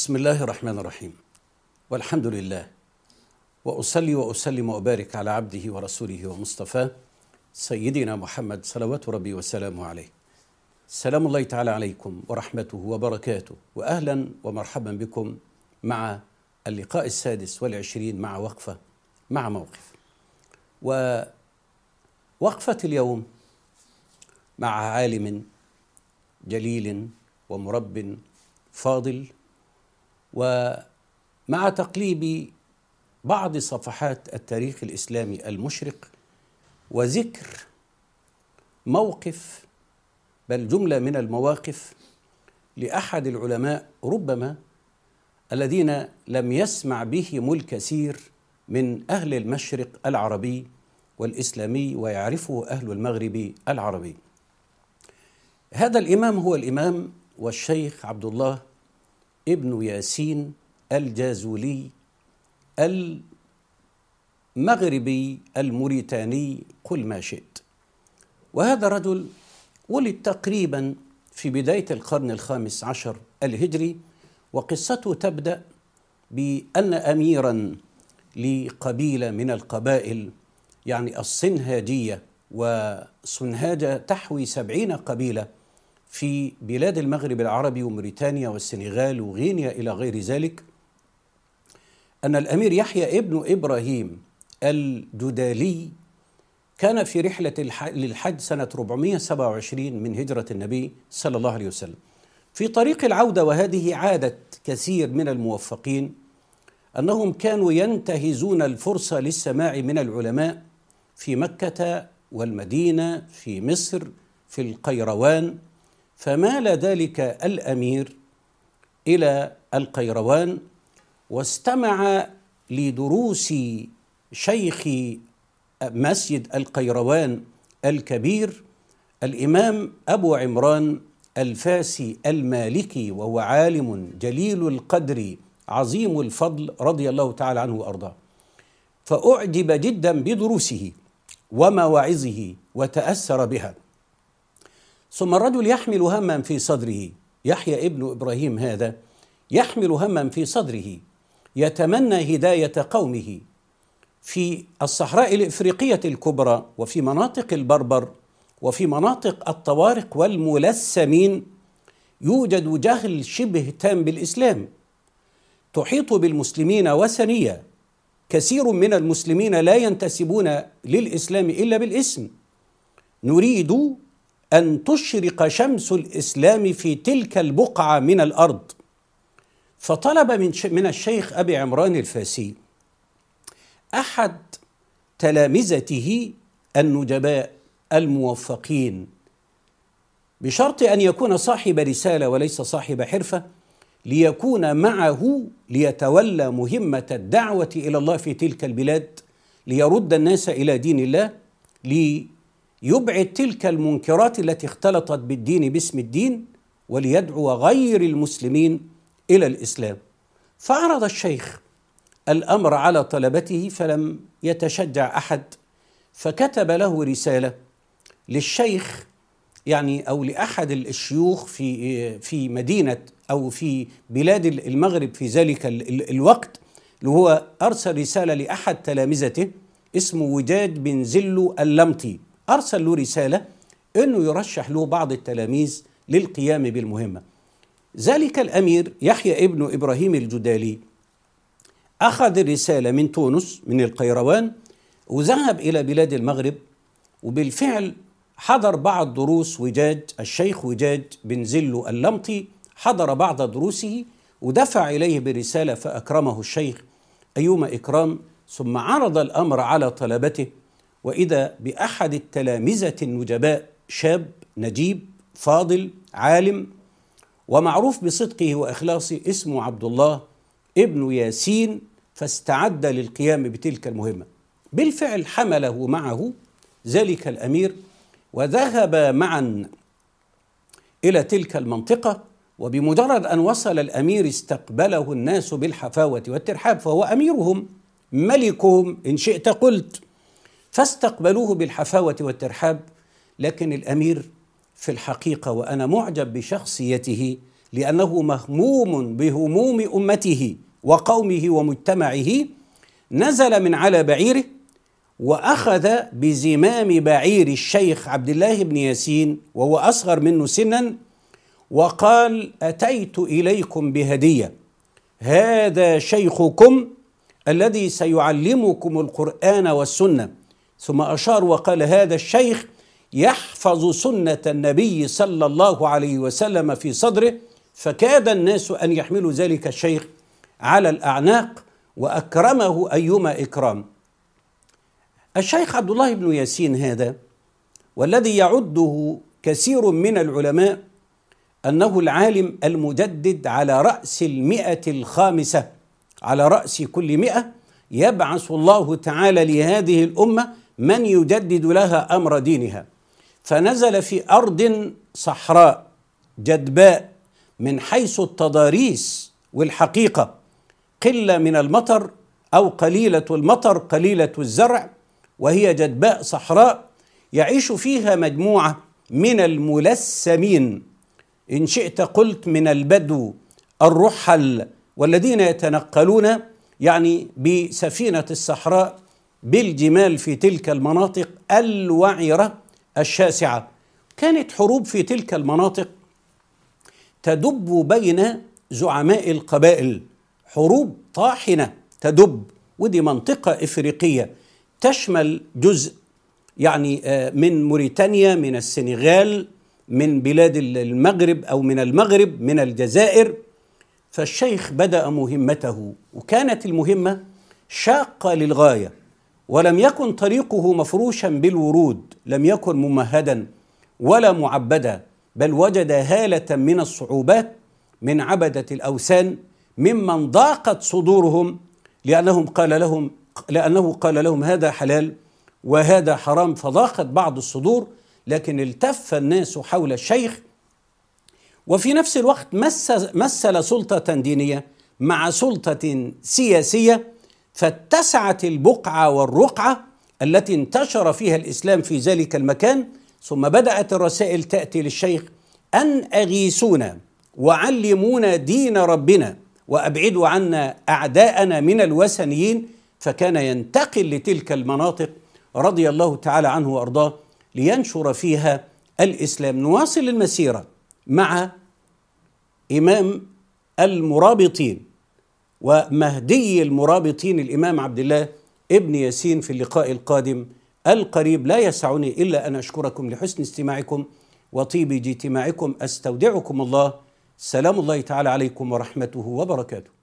بسم الله الرحمن الرحيم والحمد لله واصلي واسلم وابارك على عبده ورسوله ومصطفاه سيدنا محمد صلوات ربي وسلامه عليه سلام الله تعالى عليكم ورحمته وبركاته واهلا ومرحبا بكم مع اللقاء السادس والعشرين مع وقفه مع موقف ووقفه اليوم مع عالم جليل ومرب فاضل ومع تقليب بعض صفحات التاريخ الاسلامي المشرق وذكر موقف بل جمله من المواقف لاحد العلماء ربما الذين لم يسمع بهم الكثير من اهل المشرق العربي والاسلامي ويعرفه اهل المغرب العربي هذا الامام هو الامام والشيخ عبد الله ابن ياسين الجازولي المغربي الموريتاني قل ما شئت وهذا رجل ولد تقريبا في بداية القرن الخامس عشر الهجري وقصته تبدأ بأن أميرا لقبيلة من القبائل يعني الصنهاجية وصنهاجة تحوي سبعين قبيلة في بلاد المغرب العربي وموريتانيا والسنغال وغينيا إلى غير ذلك أن الأمير يحيى ابن إبراهيم الددالي كان في رحلة للحج سنة 427 من هجرة النبي صلى الله عليه وسلم في طريق العودة وهذه عادة كثير من الموفقين أنهم كانوا ينتهزون الفرصة للسماع من العلماء في مكة والمدينة في مصر في القيروان فمال ذلك الامير الى القيروان واستمع لدروس شيخ مسجد القيروان الكبير الامام ابو عمران الفاسي المالكي وهو عالم جليل القدر عظيم الفضل رضي الله تعالى عنه وارضاه فاعجب جدا بدروسه ومواعظه وتاثر بها ثم الرجل يحمل هما في صدره يحيى ابن ابراهيم هذا يحمل هما في صدره يتمنى هدايه قومه في الصحراء الافريقيه الكبرى وفي مناطق البربر وفي مناطق الطوارق والملثمين يوجد جهل شبه تام بالاسلام تحيط بالمسلمين وثنيه كثير من المسلمين لا ينتسبون للاسلام الا بالاسم نريد ان تشرق شمس الاسلام في تلك البقعه من الارض فطلب من من الشيخ ابي عمران الفاسي احد تلامذته النجباء الموفقين بشرط ان يكون صاحب رساله وليس صاحب حرفه ليكون معه ليتولى مهمه الدعوه الى الله في تلك البلاد ليرد الناس الى دين الله لي يبعد تلك المنكرات التي اختلطت بالدين باسم الدين وليدعو غير المسلمين الى الاسلام فعرض الشيخ الامر على طلبته فلم يتشجع احد فكتب له رساله للشيخ يعني او لاحد الشيوخ في في مدينه او في بلاد المغرب في ذلك الوقت اللي هو ارسل رساله لاحد تلامذته اسمه وجاد بن زلو اللمطي أرسل له رسالة أنه يرشح له بعض التلاميذ للقيام بالمهمة ذلك الأمير يحيى ابن إبراهيم الجدالي أخذ الرسالة من تونس من القيروان وذهب إلى بلاد المغرب وبالفعل حضر بعض دروس وجاد الشيخ وجاد بن زلو اللمطي حضر بعض دروسه ودفع إليه برسالة فأكرمه الشيخ أيما إكرام ثم عرض الأمر على طلبته واذا باحد التلامذه النجباء شاب نجيب فاضل عالم ومعروف بصدقه واخلاصه اسمه عبد الله ابن ياسين فاستعد للقيام بتلك المهمه بالفعل حمله معه ذلك الامير وذهب معا الى تلك المنطقه وبمجرد ان وصل الامير استقبله الناس بالحفاوه والترحاب فهو اميرهم ملكهم ان شئت قلت فاستقبلوه بالحفاوه والترحاب لكن الامير في الحقيقه وانا معجب بشخصيته لانه مهموم بهموم امته وقومه ومجتمعه نزل من على بعيره واخذ بزمام بعير الشيخ عبد الله بن ياسين وهو اصغر منه سنا وقال اتيت اليكم بهديه هذا شيخكم الذي سيعلمكم القران والسنه ثم أشار وقال هذا الشيخ يحفظ سنة النبي صلى الله عليه وسلم في صدره فكاد الناس أن يحملوا ذلك الشيخ على الأعناق وأكرمه أيما إكرام الشيخ عبد الله بن ياسين هذا والذي يعده كثير من العلماء أنه العالم المجدد على رأس المئة الخامسة على رأس كل مئة يبعث الله تعالى لهذه الأمة من يجدد لها امر دينها فنزل في ارض صحراء جدباء من حيث التضاريس والحقيقه قله من المطر او قليله المطر قليله الزرع وهي جدباء صحراء يعيش فيها مجموعه من الملثمين ان شئت قلت من البدو الرحل والذين يتنقلون يعني بسفينه الصحراء بالجمال في تلك المناطق الوعره الشاسعه كانت حروب في تلك المناطق تدب بين زعماء القبائل حروب طاحنه تدب ودي منطقه افريقيه تشمل جزء يعني آه، من موريتانيا من السنغال من بلاد المغرب او من المغرب من الجزائر فالشيخ بدا مهمته وكانت المهمه شاقه للغايه ولم يكن طريقه مفروشا بالورود لم يكن ممهدا ولا معبدا بل وجد هاله من الصعوبات من عبده الاوثان ممن ضاقت صدورهم لانهم قال لهم لانه قال لهم هذا حلال وهذا حرام فضاقت بعض الصدور لكن التف الناس حول الشيخ وفي نفس الوقت مثل سلطه دينيه مع سلطه سياسيه فاتسعت البقعه والرقعه التي انتشر فيها الاسلام في ذلك المكان ثم بدات الرسائل تاتي للشيخ ان اغيثونا وعلمونا دين ربنا وابعدوا عنا اعداءنا من الوثنيين فكان ينتقل لتلك المناطق رضي الله تعالى عنه وارضاه لينشر فيها الاسلام نواصل المسيره مع امام المرابطين ومهدي المرابطين الإمام عبد الله ابن ياسين في اللقاء القادم القريب لا يسعني إلا أن أشكركم لحسن استماعكم وطيب اجتماعكم أستودعكم الله سلام الله تعالى عليكم ورحمته وبركاته